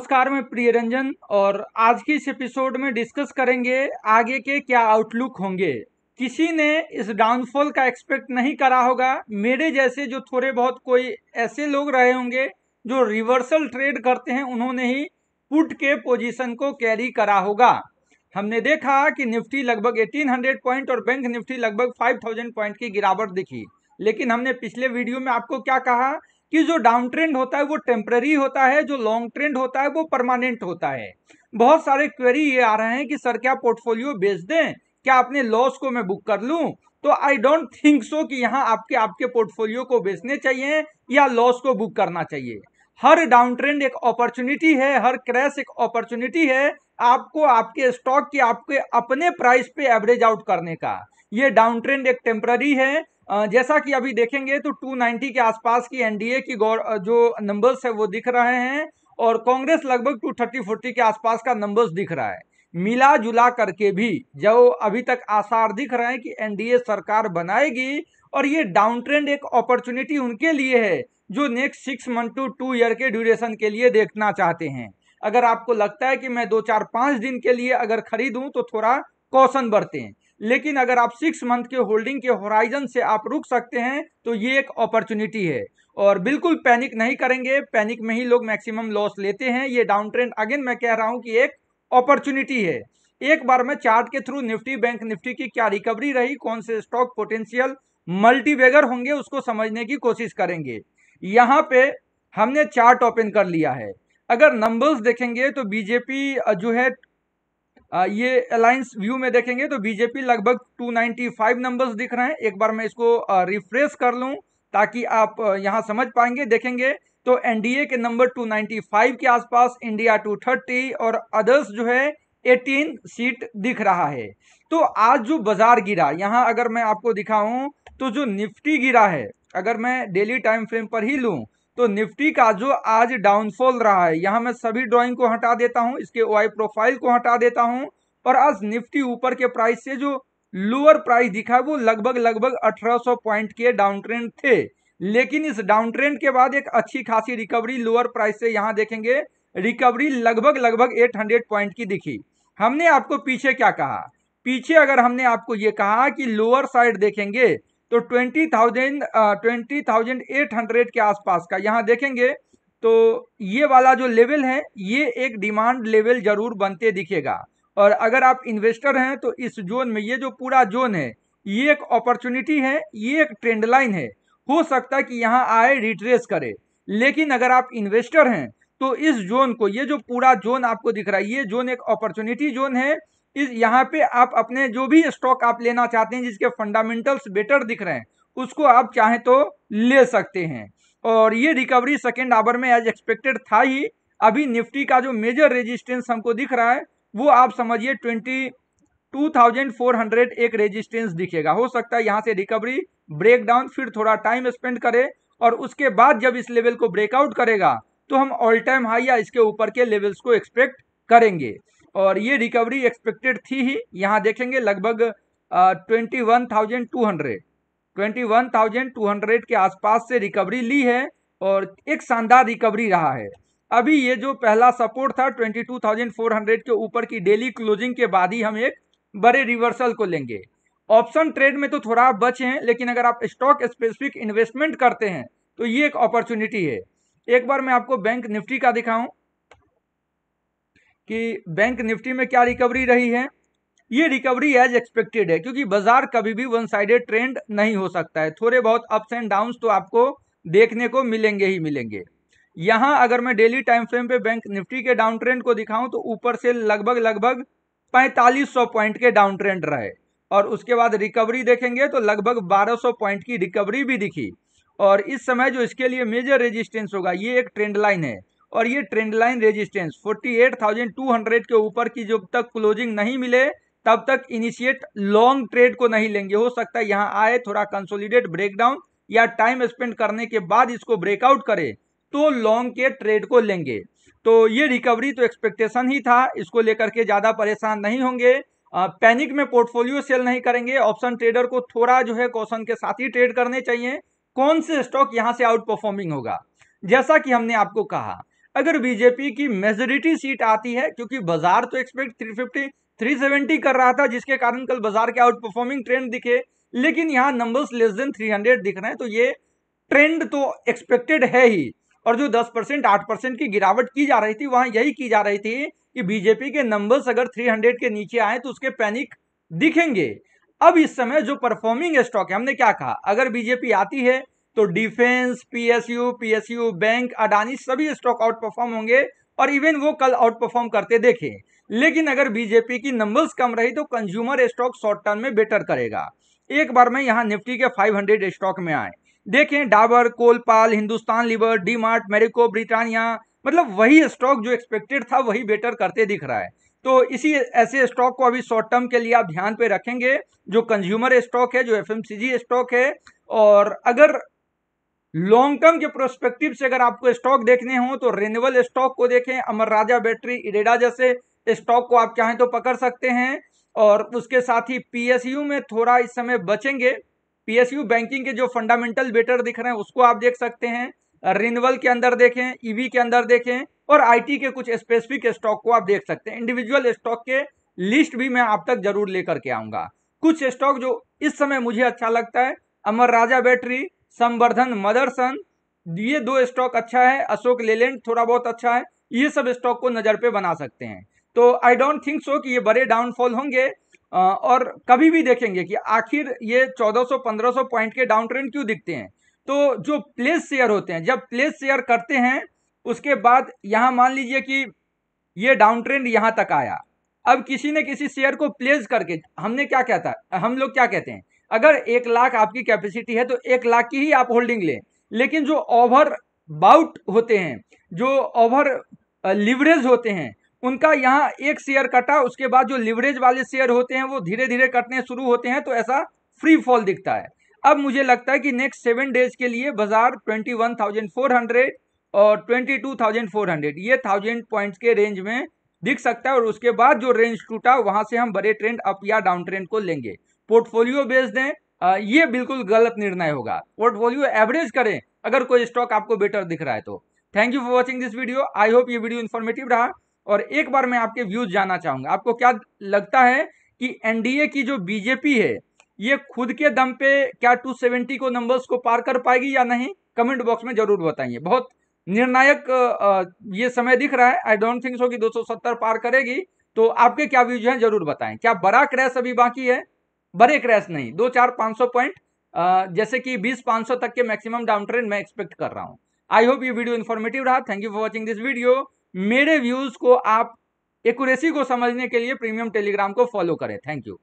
नमस्कार मैं रंजन और आज की इस एपिसोड में डिस्कस करेंगे आगे के क्या आउटलुक होंगे किसी ने इस डाउनफॉल का एक्सपेक्ट नहीं करा होगा मेरे जैसे जो थोड़े बहुत कोई ऐसे लोग रहे होंगे जो रिवर्सल ट्रेड करते हैं उन्होंने ही पुट के पोजीशन को कैरी करा होगा हमने देखा कि निफ्टी लगभग 1800 पॉइंट और बैंक निफ्टी लगभग 5000 पॉइंट की गिरावट दिखी लेकिन हमने पिछले वीडियो में आपको क्या कहा कि जो डाउन ट्रेंड होता है वो टेम्प्ररी होता है जो लॉन्ग ट्रेंड होता है वो परमानेंट होता है बहुत सारे क्वेरी ये आ रहे हैं कि सर क्या पोर्टफोलियो बेच दें क्या अपने लॉस को मैं बुक कर लूं तो आई डोंट थिंक सो कि यहाँ आपके आपके पोर्टफोलियो को बेचने चाहिए या लॉस को बुक करना चाहिए हर डाउन ट्रेंड एक अपॉर्चुनिटी है हर क्रैश एक अपॉर्चुनिटी है आपको आपके स्टॉक की आपके अपने प्राइस पे एवरेज आउट करने का ये डाउन ट्रेंड एक टेम्पररी है जैसा कि अभी देखेंगे तो 290 के आसपास की एनडीए की जो नंबर्स है वो दिख रहे हैं और कांग्रेस लगभग 230 40 के आसपास का नंबर्स दिख रहा है मिला जुला करके भी जो अभी तक आसार दिख रहे हैं कि एनडीए सरकार बनाएगी और ये डाउन ट्रेंड एक अपॉर्चुनिटी उनके लिए है जो next six month to two year के ड्यूरेशन के लिए देखना चाहते हैं अगर आपको लगता है कि मैं दो चार पाँच दिन के लिए अगर खरीदूं तो थोड़ा कौशन बढ़ते हैं लेकिन अगर आप सिक्स मंथ के होल्डिंग के होराइजन से आप रुक सकते हैं तो ये एक अपॉर्चुनिटी है और बिल्कुल पैनिक नहीं करेंगे पैनिक में ही लोग मैक्सिमम लॉस लेते हैं ये डाउन ट्रेंड अगेन मैं कह रहा हूँ कि एक अपॉर्चुनिटी है एक बार मैं चार्ट के थ्रू निफ्टी बैंक निफ्टी की क्या रिकवरी रही कौन से स्टॉक पोटेंशियल मल्टीवेगर होंगे उसको समझने की कोशिश करेंगे यहाँ पे हमने चार्ट ओपन कर लिया है अगर नंबर्स देखेंगे तो बीजेपी जो है ये अलायंस व्यू में देखेंगे तो बीजेपी लगभग 295 नंबर्स दिख रहे हैं एक बार मैं इसको रिफ्रेश कर लूं ताकि आप यहां समझ पाएंगे देखेंगे तो एनडीए के नंबर 295 के आसपास इंडिया 230 और अदर्स जो है 18 सीट दिख रहा है तो आज जो बाजार गिरा यहाँ अगर मैं आपको दिखाऊं तो जो निफ्टी गिरा है अगर मैं डेली टाइम फ्रेम पर ही लूँ तो निफ्टी का जो आज डाउनफॉल रहा है यहाँ मैं सभी ड्राइंग को हटा देता हूँ इसके वाई प्रोफाइल को हटा देता हूँ और आज निफ्टी ऊपर के प्राइस से जो लोअर प्राइस दिखा वो लगभग लगभग 1800 पॉइंट के डाउन ट्रेंड थे लेकिन इस डाउन ट्रेंड के बाद एक अच्छी खासी रिकवरी लोअर प्राइस से यहाँ देखेंगे रिकवरी लगभग लगभग 800 पॉइंट की दिखी हमने आपको पीछे क्या कहा पीछे अगर हमने आपको ये कहा कि लोअर साइड देखेंगे तो twenty thousand twenty thousand eight hundred के आसपास का यहाँ देखेंगे तो ये वाला जो लेवल है ये एक डिमांड लेवल जरूर बनते दिखेगा और अगर आप इन्वेस्टर हैं तो इस जोन में ये जो पूरा जोन है ये एक अपॉर्चुनिटी है ये एक ट्रेंड लाइन है हो सकता है कि यहाँ आए रिट्रेस करे लेकिन अगर आप इन्वेस्टर हैं तो इस जोन को ये जो पूरा जोन आपको दिख रहा है ये जोन एक अपॉर्चुनिटी जोन है इस यहाँ पे आप अपने जो भी स्टॉक आप लेना चाहते हैं जिसके फंडामेंटल्स बेटर दिख रहे हैं उसको आप चाहें तो ले सकते हैं और ये रिकवरी सेकेंड आवर में एज एक्सपेक्टेड था ही अभी निफ्टी का जो मेजर रेजिस्टेंस हमको दिख रहा है वो आप समझिए twenty two thousand four hundred एक रेजिस्टेंस दिखेगा हो सकता है यहाँ से रिकवरी ब्रेकडाउन फिर थोड़ा टाइम स्पेंड करे और उसके बाद जब इस लेवल को ब्रेकआउट करेगा तो हम ऑल टाइम हाई या इसके ऊपर के लेवल्स को एक्सपेक्ट करेंगे और ये रिकवरी एक्सपेक्टेड थी ही यहाँ देखेंगे लगभग twenty one thousand two hundred twenty one thousand two hundred के आसपास से रिकवरी ली है और एक शानदार रिकवरी रहा है अभी ये जो पहला सपोर्ट था twenty two thousand four hundred के ऊपर की डेली क्लोजिंग के बाद ही हम एक बड़े रिवर्सल को लेंगे ऑप्शन ट्रेड में तो थोड़ा आप बचे हैं लेकिन अगर आप स्टॉक स्पेसिफिक इन्वेस्टमेंट करते हैं तो ये एक अपॉर्चुनिटी है एक बार मैं आपको बैंक निफ्टी का दिखाऊं कि बैंक निफ्टी में क्या रिकवरी रही है ये रिकवरी एज एक्सपेक्टेड है क्योंकि बाजार कभी भी वन साइडेड ट्रेंड नहीं हो सकता है थोड़े बहुत अप्स एंड डाउन्स तो आपको देखने को मिलेंगे ही मिलेंगे यहाँ अगर मैं डेली टाइम फ्रेम पे बैंक निफ्टी के डाउन ट्रेंड को दिखाऊं तो ऊपर से लगभग लगभग 4500 पॉइंट के डाउन ट्रेंड रहे और उसके बाद रिकवरी देखेंगे तो लगभग 1200 पॉइंट की रिकवरी भी दिखी और इस समय जो इसके लिए मेजर रेजिस्टेंस होगा ये एक ट्रेंड लाइन है और ये ट्रेंड लाइन रेजिस्टेंस 48,200 के ऊपर की जब तक क्लोजिंग नहीं मिले तब तक इनिशिएट लॉन्ग ट्रेड को नहीं लेंगे हो सकता है यहाँ आए थोड़ा कंसोलिडेट ब्रेकडाउन या टाइम स्पेंड करने के बाद इसको ब्रेकआउट करे तो लॉन्ग के ट्रेड को लेंगे तो ये रिकवरी तो एक्सपेक्टेशन ही था इसको लेकर के ज़्यादा परेशान नहीं होंगे पैनिक में पोर्टफोलियो सेल नहीं करेंगे ऑप्शन ट्रेडर को थोड़ा जो है कौशन के साथ ही ट्रेड करने चाहिए कौन से स्टॉक यहाँ से आउट परफॉर्मिंग होगा जैसा कि हमने आपको कहा अगर बीजेपी की मेजोरिटी सीट आती है क्योंकि बाजार तो एक्सपेक्ट 350 370 कर रहा था जिसके कारण कल बाजार के आउट परफॉर्मिंग ट्रेंड दिखे लेकिन यहाँ नंबर्स लेस देन 300 दिख रहे हैं तो ये ट्रेंड तो एक्सपेक्टेड है ही और जो 10 परसेंट आठ परसेंट की गिरावट की जा रही थी वहां यही की जा रही थी कि बीजेपी के नंबर्स अगर 300 के नीचे आए तो उसके पैनिक दिखेंगे अब इस समय जो परफॉर्मिंग स्टॉक है हमने क्या कहा अगर बीजेपी आती है तो defence PSU PSU bank Adani सभी स्टॉक आउट परफॉर्म होंगे और इवन वो कल आउट परफॉर्म करते देखे लेकिन अगर बीजेपी की नंबर्स कम रही तो कंज्यूमर स्टॉक शॉर्ट टर्म में बेटर करेगा एक बार में यहाँ निफ्टी के 500 स्टॉक में आए देखें डाबर कोलपाल हिंदुस्तान लिवर डी मार्ट मेरिको ब्रिटानिया मतलब वही स्टॉक जो एक्सपेक्टेड था वही बेटर करते दिख रहा है तो इसी ऐसे स्टॉक को अभी शॉर्ट टर्म के लिए आप ध्यान पे रखेंगे जो कंज्यूमर स्टॉक है जो एफ स्टॉक है और अगर लॉन्ग टर्म के प्रोस्पेक्टिव से अगर आपको स्टॉक देखने हो तो रेनवल स्टॉक को देखें अमर राजा बैटरी इडेडा जैसे स्टॉक को आप चाहें तो पकड़ सकते हैं और उसके साथ ही पीएसयू में थोड़ा इस समय बचेंगे पीएसयू बैंकिंग के जो फंडामेंटल बेटर दिख रहे हैं उसको आप देख सकते हैं रिनवल के अंदर देखें ईवी e के अंदर देखें और आईटी के कुछ स्पेसिफिक स्टॉक को आप देख सकते हैं इंडिविजुअल स्टॉक के लिस्ट भी मैं आप तक जरूर लेकर के आऊंगा कुछ स्टॉक जो इस समय मुझे अच्छा लगता है अमर राजा बैटरी संवर्धन मदरसन ये दो स्टॉक अच्छा है अशोक लेलैंड थोड़ा बहुत अच्छा है ये सब स्टॉक को नज़र पे बना सकते हैं तो आई डोंट थिंक सो कि ये बड़े डाउनफॉल होंगे और कभी भी देखेंगे कि आखिर ये 1400-1500 पॉइंट के डाउन ट्रेंड क्यों दिखते हैं तो जो प्लेस शेयर होते हैं जब प्लेस शेयर करते हैं उसके बाद यहाँ मान लीजिए कि ये डाउन ट्रेंड यहाँ तक आया अब किसी ने किसी शेयर को प्लेस करके हमने क्या कहता हम लोग क्या कहते हैं अगर एक लाख आपकी कैपेसिटी है तो एक लाख की ही आप होल्डिंग लें लेकिन जो ओवर बाउट होते हैं जो ओवर लिवरेज होते हैं उनका यहाँ एक शेयर कटा उसके बाद जो लिवरेज वाले शेयर होते हैं वो धीरे धीरे कटने शुरू होते हैं तो ऐसा फ्री फॉल दिखता है अब मुझे लगता है कि नेक्स्ट सेवन डेज के लिए बाजार twenty one thousand four hundred और twenty two thousand four hundred ये थाउजेंड पॉइंट्स के रेंज में दिख सकता है और उसके बाद जो रेंज टूटा वहाँ से हम बड़े ट्रेंड अप या डाउन ट्रेंड को लेंगे पोर्टफोलियो बेच दें ये बिल्कुल गलत निर्णय होगा पोर्टफोलियो एवरेज करें अगर कोई स्टॉक आपको बेटर दिख रहा है तो thank you for watching this video I hope ये वीडियो इन्फॉर्मेटिव रहा और एक बार मैं आपके व्यूज जानना चाहूंगा आपको क्या लगता है कि एनडीए की जो बीजेपी है ये खुद के दम पे क्या 270 को नंबर्स को पार कर पाएगी या नहीं कमेंट बॉक्स में जरूर बताइए बहुत निर्णायक ये समय दिख रहा है आई डोंट थिंक सो कि 270 पार करेगी तो आपके क्या व्यूज हैं जरूर बताएं क्या बड़ा क्रैश अभी बाकी है बड़े क्रैश नहीं दो चार पाँच सौ पॉइंट जैसे कि बीस पाँच सौ तक के मैक्सिमम डाउन ट्रेंड मैं एक्सपेक्ट कर रहा हूँ आई होप ये वीडियो इन्फॉर्मेटिव रहा thank you for watching this video मेरे व्यूज़ को आप एक्यूरेसी को समझने के लिए प्रीमियम टेलीग्राम को फॉलो करें थैंक यू